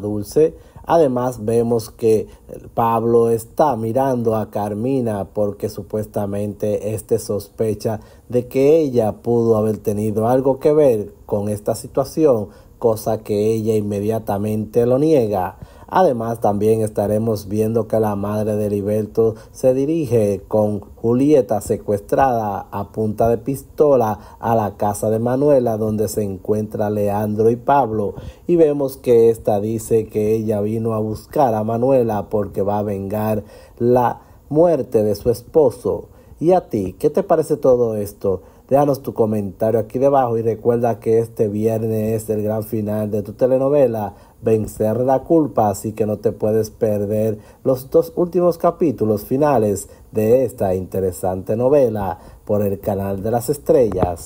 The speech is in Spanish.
Dulce. Además vemos que Pablo está mirando a Carmina porque supuestamente este sospecha de que ella pudo haber tenido algo que ver con esta situación, cosa que ella inmediatamente lo niega. Además, también estaremos viendo que la madre de liberto se dirige con Julieta secuestrada a punta de pistola a la casa de Manuela donde se encuentra Leandro y Pablo y vemos que ésta dice que ella vino a buscar a Manuela porque va a vengar la muerte de su esposo. ¿Y a ti? ¿Qué te parece todo esto? Déjanos tu comentario aquí debajo y recuerda que este viernes es el gran final de tu telenovela Vencer la culpa, así que no te puedes perder los dos últimos capítulos finales de esta interesante novela por el canal de las estrellas.